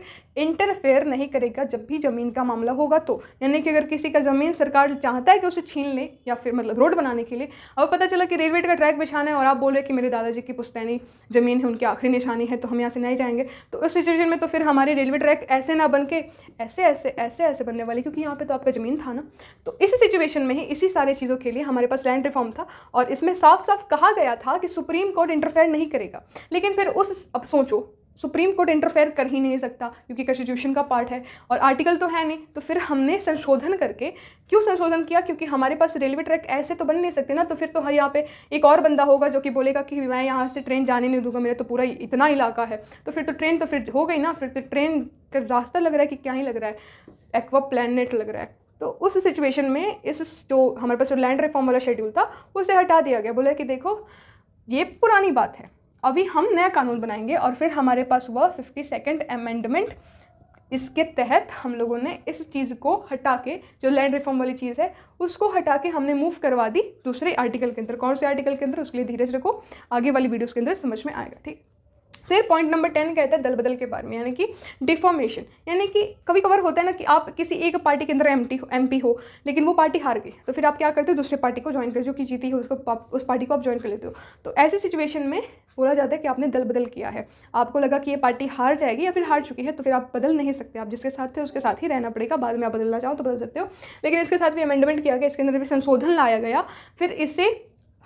इंटरफेयर नहीं करेगा जब भी ज़मीन का मामला होगा तो यानी कि अगर किसी का ज़मीन सरकार चाहता है कि उसे छीन ले या फिर मतलब रोड बनाने के लिए अब पता चला कि रेलवे का ट्रैक बिछाना है और आप बोल रहे कि मेरे दादाजी की पुस्तैनी ज़मीन है उनकी आखिरी निशानी है तो हम यहाँ से नहीं जाएंगे तो उस सिचुएशन में तो फिर हमारे रेलवे ट्रैक ऐसे ना बन के ऐसे ऐसे ऐसे ऐसे बनने वाले क्योंकि यहाँ पर तो आपका ज़मीन था ना तो इस सिचुएशन में ही इसी सारी चीज़ों के लिए हमारे पास लैंड रिफॉर्म था और इसमें साफ साफ कहा गया था कि सुप्रीम कोर्ट इंटरफेयर नहीं करेगा लेकिन फिर उस अब सोचो सुप्रीम कोर्ट इंटरफेयर कर ही नहीं सकता क्योंकि कॉन्स्टिट्यूशन का पार्ट है और आर्टिकल तो है नहीं तो फिर हमने संशोधन करके क्यों संशोधन किया क्योंकि हमारे पास रेलवे ट्रैक ऐसे तो बन नहीं सकते ना तो फिर तो हर यहाँ पे एक और बंदा होगा जो कि बोलेगा कि मैं यहाँ से ट्रेन जाने नहीं दूंगा मेरा तो पूरा इतना इलाका है तो फिर तो ट्रेन तो फिर हो गई ना फिर तो ट्रेन का रास्ता लग रहा है कि क्या ही लग रहा है एक्वा प्लानट लग रहा है तो उस सिचुएशन में इस जो हमारे पास जो लैंड रिफॉर्म वाला शेड्यूल था उसे हटा दिया गया बोला कि देखो ये पुरानी बात है अभी हम नया कानून बनाएंगे और फिर हमारे पास हुआ फिफ्टी सेकेंड अमेंडमेंट इसके तहत हम लोगों ने इस चीज़ को हटा के जो लैंड रिफॉर्म वाली चीज़ है उसको हटा के हमने मूव करवा दी दूसरे आर्टिकल के अंदर कौन से आर्टिकल के अंदर उसके लिए धीरे से रखो आगे वाली वीडियोस के अंदर समझ में आएगा ठीक फिर पॉइंट नंबर टेन कहता है दल बदल के बारे में यानी कि डिफॉर्मेशन यानी कि कभी कभार होता है ना कि आप किसी एक पार्टी के अंदर एम हो एम हो लेकिन वो पार्टी हार गई तो फिर आप क्या करते हो दूसरे पार्टी को ज्वाइन कर जो कि जीती है उसको उस पार्टी को आप ज्वाइन कर लेते हो तो ऐसी सिचुएशन में बोला जाता है कि आपने दल बदल किया है आपको लगा कि ये पार्टी हार जाएगी या फिर हार चुकी है तो फिर आप बदल नहीं सकते आप जिसके साथ थे उसके साथ ही रहना पड़ेगा बाद में आप बदलना चाहो तो बदल सकते हो लेकिन इसके साथ भी अमेंडमेंट किया गया इसके अंदर भी संशोधन लाया गया फिर इससे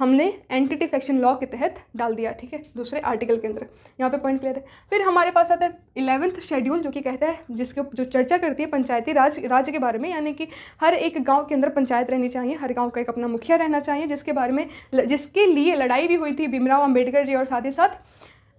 हमने एंटी डिफेक्शन लॉ के तहत डाल दिया ठीक है दूसरे आर्टिकल के अंदर यहाँ पे पॉइंट क्लियर है फिर हमारे पास आता है इलेवंथ शेड्यूल जो कि कहता है जिसके जो चर्चा करती है पंचायती राज राज्य के बारे में यानी कि हर एक गांव के अंदर पंचायत रहनी चाहिए हर गांव का एक अपना मुखिया रहना चाहिए जिसके बारे में जिसके लिए लड़ाई भी हुई थी भीमराव अम्बेडकर जी और साथ ही साथ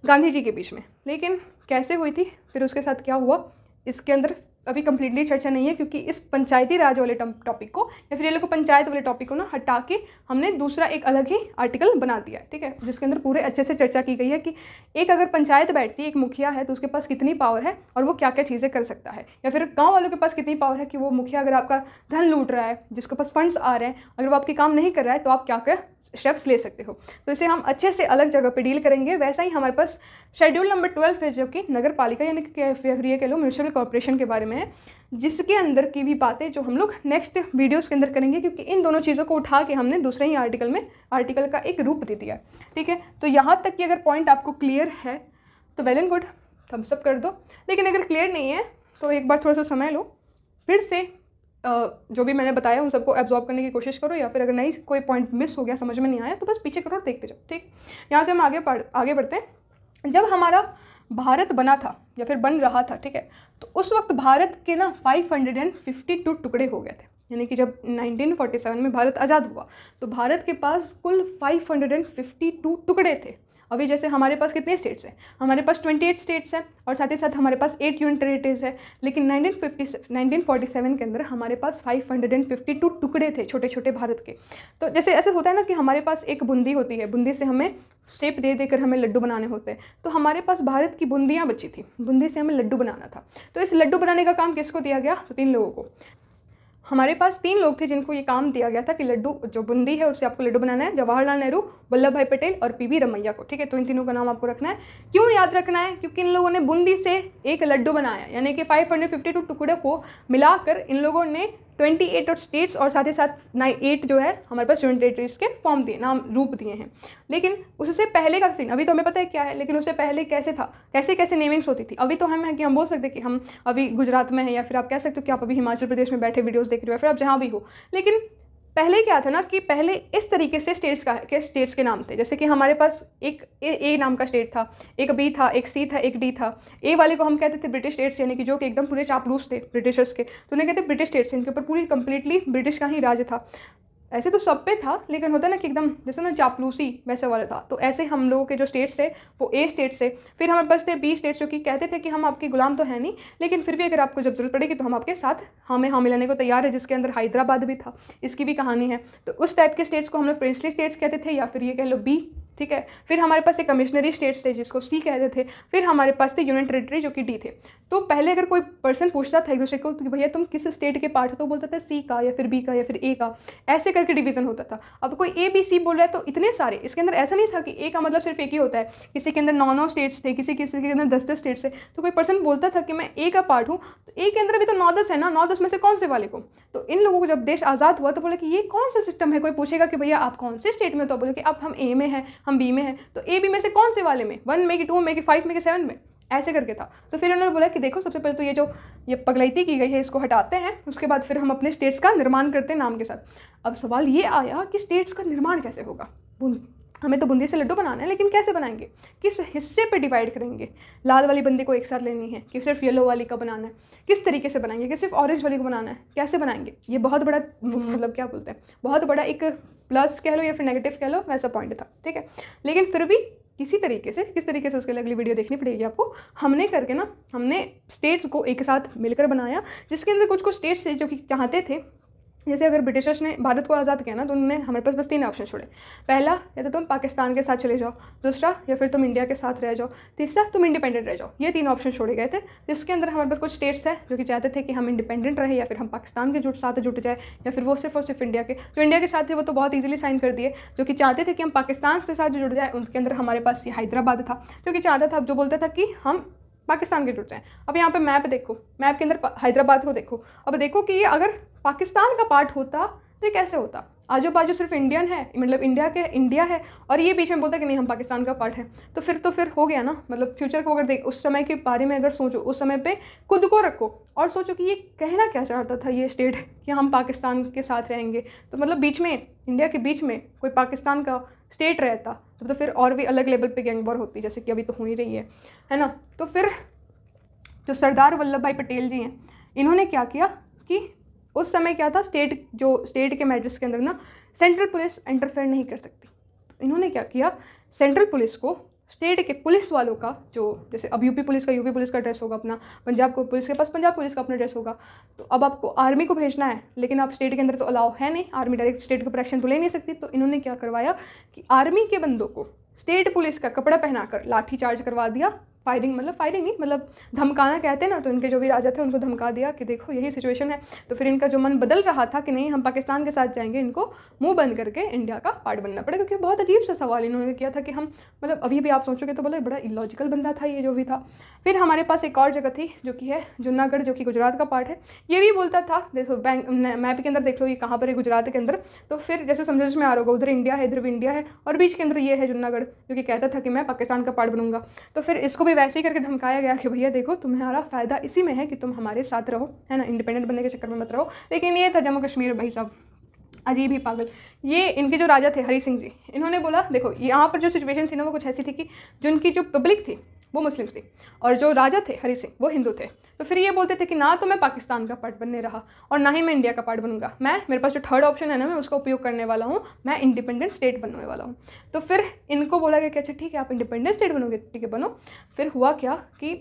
गांधी जी के बीच में लेकिन कैसे हुई थी फिर उसके साथ क्या हुआ इसके अंदर अभी कम्प्लीटली चर्चा नहीं है क्योंकि इस पंचायती राज वाले टॉपिक को या फिर ये लोग पंचायत वाले टॉपिक को ना हटा के हमने दूसरा एक अलग ही आर्टिकल बना दिया ठीक है जिसके अंदर पूरे अच्छे से चर्चा की गई है कि एक अगर पंचायत बैठती है एक मुखिया है तो उसके पास कितनी पावर है और वो क्या क्या चीज़ें कर सकता है या फिर गाँव वालों के पास कितनी पावर है कि वो मुखिया अगर आपका धन लूट रहा है जिसके पास फंड्स आ रहे हैं अगर वो आपके काम नहीं कर रहा है तो आप क्या क्या स्टेप्स ले सकते हो तो इसे हम अच्छे से अलग जगह पर डील करेंगे वैसा ही हमारे पास शेड्यूल नंबर ट्वेल्व है जो कि नगर पालिका यानी कि फेवरिया के लोग म्यूनसिपल कॉरपोरेशन के बारे में में है जिसके अंदर की भी बातें जो हम लोग नेक्स्ट वीडियोस के अंदर करेंगे क्योंकि इन दोनों चीज़ों को उठा के हमने दूसरे ही आर्टिकल में आर्टिकल का एक रूप दे दिया ठीक है तो यहाँ तक कि अगर पॉइंट आपको क्लियर है तो वेल एंड गुड थम्सअप कर दो लेकिन अगर क्लियर नहीं है तो एक बार थोड़ा सा समय लो फिर से जो भी मैंने बताया उन सबको एब्जॉर्ब करने की कोशिश करो या फिर अगर नहीं कोई पॉइंट मिस हो गया समझ में नहीं आया तो बस पीछे करो और देखते जाओ ठीक यहाँ से हम आगे पढ़ आगे बढ़ते हैं जब हमारा भारत बना था या फिर बन रहा था ठीक है तो उस वक्त भारत के ना 552 टुकड़े हो गए थे यानी कि जब 1947 में भारत आज़ाद हुआ तो भारत के पास कुल 552 टुकड़े थे अभी जैसे हमारे पास कितने स्टेट्स हैं हमारे पास ट्वेंटी एट स्टेट्स हैं और साथ ही साथ हमारे पास एट यूनिट टेरेटरीज है लेकिन nineteen fifty nineteen forty seven के अंदर हमारे पास five hundred and fifty two टुकड़े थे छोटे छोटे भारत के तो जैसे ऐसे होता है ना कि हमारे पास एक बूंदी होती है बूंदी से हमें स्टेप दे देकर हमें लड्डू बनाने होते हैं तो हमारे पास भारत की बूंदियाँ बची थी बूंदी से हमें लड्डू बनाना था तो इस लड्डू बनाने का काम किसको दिया गया तो तीन लोगों को हमारे पास तीन लोग थे जिनको ये काम दिया गया था कि लड्डू जो बूंदी है उससे आपको लड्डू बनाना है जवाहरलाल नेहरू वल्लभ भाई पटेल और पी वी रमैया को ठीक है तो इन तीनों का नाम आपको रखना है क्यों याद रखना है क्योंकि इन लोगों ने बूंदी से एक लड्डू बनाया यानी कि 552 टुकड़े को मिलाकर इन लोगों ने ट्वेंटी एट और स्टेट्स और साथ ही साथ नाइन एट जो है हमारे पास यूनियन टेरेटरीज के फॉर्म दिए नाम रूप दिए हैं लेकिन उससे पहले का सीन अभी तो हमें पता है क्या है लेकिन उससे पहले कैसे था कैसे कैसे नेमिंग्स होती थी अभी तो हम हैं कि हम बोल सकते कि हम अभी गुजरात में हैं या फिर आप कह सकते हो कि आप अभी हिमाचल प्रदेश में बैठे वीडियोज़ देख रहे हो या फिर आप जहाँ भी हो लेकिन पहले क्या था ना कि पहले इस तरीके से स्टेट्स का के स्टेट्स के नाम थे जैसे कि हमारे पास एक ए, ए नाम का स्टेट था एक बी था एक सी था एक डी था ए वाले को हम कहते थे ब्रिटिश स्टेट्स यानी कि जो कि एकदम पूरे चापलूस थे ब्रिटिशर्स के तो उन्हें कहते ब्रिटिश स्टेट्स इनके ऊपर पूरी कंप्लीटली ब्रिटिश का ही राज्य था ऐसे तो सब पे था लेकिन होता ना कि एकदम जैसे ना चापलूसी वैसे वाला था तो ऐसे हम लोगों के जो स्टेट्स थे वो ए स्टेट्स थे फिर हमारे पास थे बी स्टेट्स जो कि कहते थे कि हम आपके गुलाम तो हैं नहीं लेकिन फिर भी अगर आपको जब जरूरत पड़ेगी तो हम आपके साथ हमें हाँ मिलाने को तैयार है जिसके अंदर हैदराबाद भी था इसकी भी कहानी है तो उस टाइप के स्टेट्स को हम लोग प्रिंसली स्टेट्स कहते थे या फिर ये कह लो बी ठीक है फिर हमारे पास ये कमिश्नरी स्टेट्स थे जिसको सी कहते थे फिर हमारे पास थे यूनियन टेरेटरी जो कि डी थे तो पहले अगर कोई पर्सन पूछता था एक दूसरे को कि भैया तुम किस स्टेट के पार्ट हो तो बोलता था सी का या फिर बी का या फिर ए का ऐसे करके डिवीज़न होता था अब कोई ए बी सी बोल रहा है तो इतने सारे इसके अंदर ऐसा नहीं था कि ए का मतलब सिर्फ एक ही होता है किसी के अंदर नौ नौ स्टेट्स थे किसी किसी के अंदर दस दस स्टेट्स थे तो कोई पर्सन बोलता था कि मैं ए का पार्ट हूँ तो ए के अंदर भी तो नौ दस है ना नौ दस में से कौन से वाले को तो इन लोगों को जब देश आज़ाद हुआ तो बोला कि ये कौन सा सिस्टम है कोई पूछेगा कि भैया आप कौन से स्टेट में तो बोले कि आप हम ए में हैं हम बी में हैं तो ए बी में से कौन से वाले में वन में कि टू में कि फाइव में कि सेवन में ऐसे करके था तो फिर उन्होंने बोला कि देखो सबसे पहले तो ये जो ये पगलैती की गई है इसको हटाते हैं उसके बाद फिर हम अपने स्टेट्स का निर्माण करते हैं नाम के साथ अब सवाल ये आया कि स्टेट्स का निर्माण कैसे होगा बोलो हमें तो बूंदी से लड्डू बनाना है लेकिन कैसे बनाएंगे किस हिस्से पे डिवाइड करेंगे लाल वाली बूंदी को एक साथ लेनी है कि सिर्फ येलो वाली का बनाना है किस तरीके से बनाएंगे कि सिर्फ ऑरेंज वाली को बनाना है कैसे बनाएंगे ये बहुत बड़ा मतलब क्या बोलते हैं बहुत बड़ा एक प्लस कह लो या फिर नेगेटिव कह लो वैसा पॉइंट था ठीक है लेकिन फिर भी किसी तरीके से किस तरीके से उसके लिए अगली वीडियो देखनी पड़ेगी आपको हमने करके ना हमने स्टेट्स को एक साथ मिलकर बनाया जिसके अंदर कुछ कुछ स्टेट्स थे जो कि चाहते थे जैसे अगर ब्रिटिशर्स ने भारत को आज़ाद किया ना तो उन्होंने हमारे पास बस तीन ऑप्शन छोड़े पहला या तो तुम पाकिस्तान के साथ चले जाओ दूसरा या फिर तुम इंडिया के साथ रह जाओ तीसरा तुम इंडिपेंडेंट रह जाओ ये तीन ऑप्शन छोड़े गए थे जिसके अंदर हमारे पास कुछ स्टेट्स थे जो कि चाहते थे कि हम इंडिपेंडेंट रहे या फिर हम पाकिस्तान के जुट साथ जुट जाए या फिर वो सिर्फ और सिर्फ इंडिया के जो इंडिया के साथ थे वो तो बहुत ईजिली साइन कर दिए जो कि चाहते थे कि हम पाकिस्तान के साथ जुट जाए उनके अंदर हमारे पास ये हैदराबाद था जो कि चाहता था जो बोलता था कि हम पाकिस्तान के जुड़ते हैं अब यहाँ पे मैप देखो मैप के अंदर हैदराबाद को देखो अब देखो कि ये अगर पाकिस्तान का पार्ट होता तो ये कैसे होता आजू बाजू सिर्फ इंडियन है मतलब इंडिया के इंडिया है और ये बीच में बोलता है कि नहीं हम पाकिस्तान का पार्ट है तो फिर तो फिर हो गया ना मतलब फ्यूचर को अगर देख उस समय के बारे में अगर सोचो उस समय पे खुद को रखो और सोचो कि ये कहना क्या चाहता था ये स्टेट कि हम पाकिस्तान के साथ रहेंगे तो मतलब बीच में इंडिया के बीच में कोई पाकिस्तान का स्टेट रहता तब तो फिर और भी अलग लेवल पे गैंग वॉर होती जैसे कि अभी तो हो ही रही है है ना तो फिर जो सरदार वल्लभ भाई पटेल जी हैं इन्होंने क्या किया कि उस समय क्या था स्टेट जो स्टेट के मैटर्स के अंदर ना सेंट्रल पुलिस इंटरफेयर नहीं कर सकती तो इन्होंने क्या किया सेंट्रल पुलिस को स्टेट के पुलिस वालों का जो जैसे अब यूपी पुलिस का यूपी पुलिस का ड्रेस होगा अपना पंजाब को पुलिस के पास पंजाब पुलिस का अपना ड्रेस होगा तो अब आपको आर्मी को भेजना है लेकिन आप स्टेट के अंदर तो अलाउ है नहीं आर्मी डायरेक्ट स्टेट को ऊपर तो ले नहीं सकती तो इन्होंने क्या करवाया कि आर्मी के बंदों को स्टेट पुलिस का कपड़ा पहनाकर लाठी चार्ज करवा दिया फायरिंग मतलब फायरिंग नहीं मतलब धमकाना कहते ना तो इनके जो भी राजा थे उनको धमका दिया कि देखो यही सिचुएशन है तो फिर इनका जो मन बदल रहा था कि नहीं हम पाकिस्तान के साथ जाएंगे इनको मुंह बंद करके इंडिया का पार्ट बनना पड़ेगा क्योंकि बहुत अजीब सा सवाल इन्होंने किया था कि हम मतलब अभी भी आप सोचोगे तो बोले बड़ा इलॉजिकल बंदा था ये जो भी था फिर हमारे पास एक और जगह थी जो कि है जूनागढ़ जो कि गुजरात का पार्ट है ये भी बोलता था देखो बैंक मैप के अंदर देख लो ये कहाँ पर है गुजरात के अंदर तो फिर जैसे समझ में आ रहा होगा उधर इंडिया है इधर भी इंडिया है और बीच के अंदर ये है जूनागढ़ जो कि कहता था कि मैं पाकिस्तान का पार्ट बनूंगा तो फिर इसको भी भी वैसे ही करके धमकाया गया कि भैया देखो तुम्हारा फ़ायदा इसी में है कि तुम हमारे साथ रहो है ना इंडिपेंडेंट बनने के चक्कर में मत रहो लेकिन ये था जम्मू कश्मीर भाई साहब अजीब ही पागल ये इनके जो राजा थे हरी सिंह जी इन्होंने बोला देखो यहाँ पर जो सिचुएशन थी ना वो कुछ ऐसी थी कि जो इनकी जो पब्लिक थी वो मुस्लिम थी और जो राजा थे हरी सिंह वो हिंदू थे तो फिर ये बोलते थे कि ना तो मैं पाकिस्तान का पार्ट बनने रहा और ना ही मैं इंडिया का पार्ट बनूंगा मैं मेरे पास जो थर्ड ऑप्शन है ना मैं उसका उपयोग करने वाला हूँ मैं इंडिपेंडेंट स्टेट बनने वाला हूँ तो फिर इनको बोला गया कि अच्छा ठीक है आप इंडिपेंडेंट स्टेट बनोगे ठीक है बनो फिर हुआ क्या कि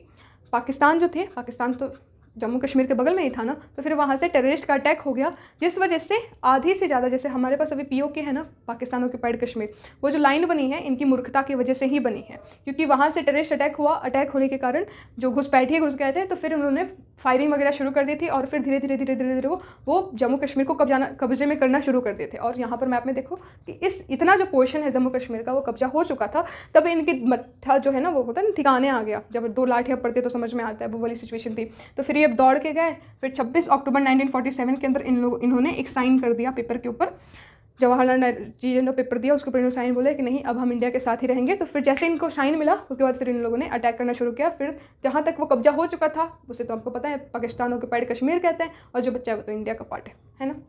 पाकिस्तान जो थे पाकिस्तान तो जम्मू कश्मीर के बगल में ही था ना तो फिर वहाँ से टेररिस्ट का अटैक हो गया जिस वजह से आधी से ज़्यादा जैसे हमारे पास अभी पी के है ना पाकिस्तान ऑक्यूपाइड कश्मीर वो जो लाइन बनी है इनकी मूर्खता की वजह से ही बनी है क्योंकि वहाँ से टेररिस्ट अटैक हुआ अटैक होने के कारण जो घुसपैठिए घुस गए थे तो फिर उन्होंने फायरिंग वगैरह शुरू कर दी थी और फिर धीरे धीरे धीरे धीरे धीरे वो वो जम्मू कश्मीर को कब्जाना कब्जे में करना शुरू कर दिए थे और यहाँ पर मैप में देखो कि इस इतना जो पोर्शन है जम्मू कश्मीर का वो कब्जा हो चुका था तब इनकी मत्था जो है ना वो होता है ठिकाने आ गया जब दो लाठियाँ पड़ती तो समझ में आता है वो वाली सिचुएशन थी तो फिर ये अब दौड़ के गए फिर 26 अक्टूबर 1947 के अंदर इन लोग इन्होंने एक साइन कर दिया पेपर के ऊपर जवाहरलाल नेहरू जी ने पेपर दिया उसके ऊपर इन्होंने साइन बोले कि नहीं अब हम इंडिया के साथ ही रहेंगे तो फिर जैसे इनको साइन मिला उसके बाद फिर इन लोगों ने अटैक करना शुरू किया फिर जहाँ तक वो कब्जा हो चुका था उसे तो आपको पता है पाकिस्तान ऑक्यूपाइड कश्मीर कहते हैं और जो बच्चा है वो तो इंडिया का पार्ट है है ना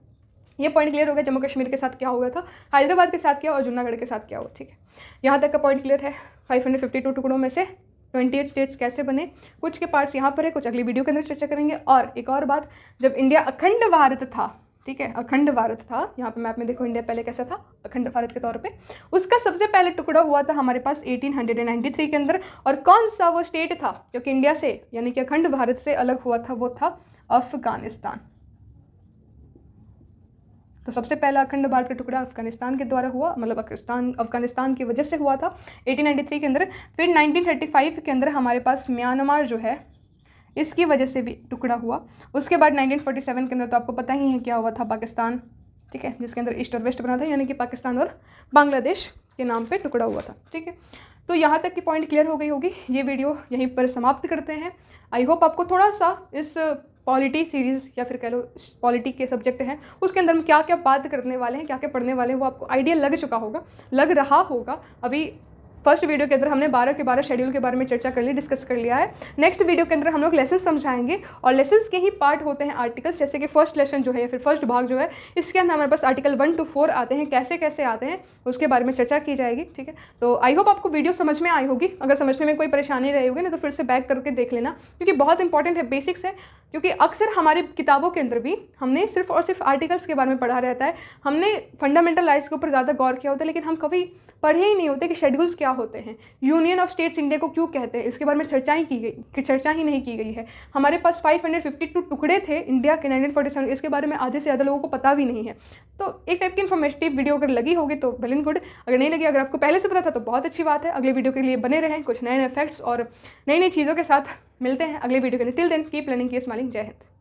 ये पॉइंट क्लियर हो गया जम्मू कश्मीर के साथ क्या हुआ था हैदराबाद के साथ क्या और जूनागढ़ के साथ क्या हुआ ठीक है यहाँ तक का पॉइंट क्लियर है फाइव टुकड़ों में से ट्वेंटी एट स्टेट्स कैसे बने कुछ के पार्ट्स यहाँ पर है कुछ अगली वीडियो के अंदर चर्चा करेंगे और एक और बात जब इंडिया अखंड भारत था ठीक है अखंड भारत था यहाँ पे मैप में देखो इंडिया पहले कैसा था अखंड भारत के तौर पे उसका सबसे पहले टुकड़ा हुआ था हमारे पास 1893 के अंदर और कौन सा वो स्टेट था क्योंकि इंडिया से यानी कि अखंड भारत से अलग हुआ था वो था अफ़गानिस्तान तो सबसे पहला अखंड भारत का टुकड़ा अफगानिस्तान के द्वारा हुआ मतलब पाकिस्तान अफगानिस्तान की वजह से हुआ था 1893 के अंदर फिर 1935 के अंदर हमारे पास म्यांमार जो है इसकी वजह से भी टुकड़ा हुआ उसके बाद 1947 के अंदर तो आपको पता ही है क्या हुआ था पाकिस्तान ठीक है जिसके अंदर ईस्ट और वेस्ट बना था यानी कि पाकिस्तान और बांग्लादेश के नाम पर टुकड़ा हुआ था ठीक है तो यहाँ तक की पॉइंट क्लियर हो गई होगी ये वीडियो यहीं पर समाप्त करते हैं आई होप आपको थोड़ा सा इस पॉलिटी सीरीज़ या फिर कह लो पॉलिटी के सब्जेक्ट हैं उसके अंदर हम क्या क्या बात करने वाले हैं क्या क्या पढ़ने वाले हैं वो आपको आइडिया लग चुका होगा लग रहा होगा अभी फर्स्ट वीडियो के अंदर हमने बारह के बारह शेड्यूल के बारे में चर्चा कर ली डिस्कस कर लिया है नेक्स्ट वीडियो के अंदर हम लोग लेसन समझाएंगे और लेसन्स के ही पार्ट होते हैं आर्टिकल्स जैसे कि फर्स्ट लेसन जो है या फिर फर्स्ट भाग जो है इसके अंदर हमारे पास आर्टिकल वन टू फोर आते हैं कैसे कैसे आते हैं उसके बारे में चर्चा की जाएगी ठीक है तो आई होप आपको वीडियो समझ में आई होगी अगर समझने में कोई परेशानी रही होगी ना तो फिर से बैक करके देख लेना क्योंकि बहुत इंपॉर्टेंट है बेसिक्स है क्योंकि अक्सर हमारे किताबों के अंदर भी हमने सिर्फ और सिर्फ आर्टिकल्स के बारे में पढ़ा रहता है हमने फंडामेंटल राइट्स के ऊपर ज़्यादा गौर किया होता है लेकिन हम कभी पढ़े ही नहीं होते कि शेड्यूल्स क्या होते हैं यूनियन ऑफ स्टेट्स इंडिया को क्यों कहते हैं इसके बारे में चर्चा ही की गई कि चर्चा ही नहीं की गई है हमारे पास फाइव हंड्रेड फिफ्टी टू टुकड़े थे इंडिया के नाइनटीन इसके बारे में आधे से ज़्यादा लोगों को पता भी नहीं है तो एक टाइप की इन्फॉर्मेटिव वीडियो अगर लगी होगी तो वेल एंड गुड अगर नहीं लगी अगर आपको पहले से पता था तो बहुत अच्छी बात है अगले वीडियो के लिए बने रहें कुछ नए नए फैक्ट्स और नई नई चीज़ों के साथ मिलते हैं अगले वीडियो के लिए till then keep learning keep smiling जय हिंद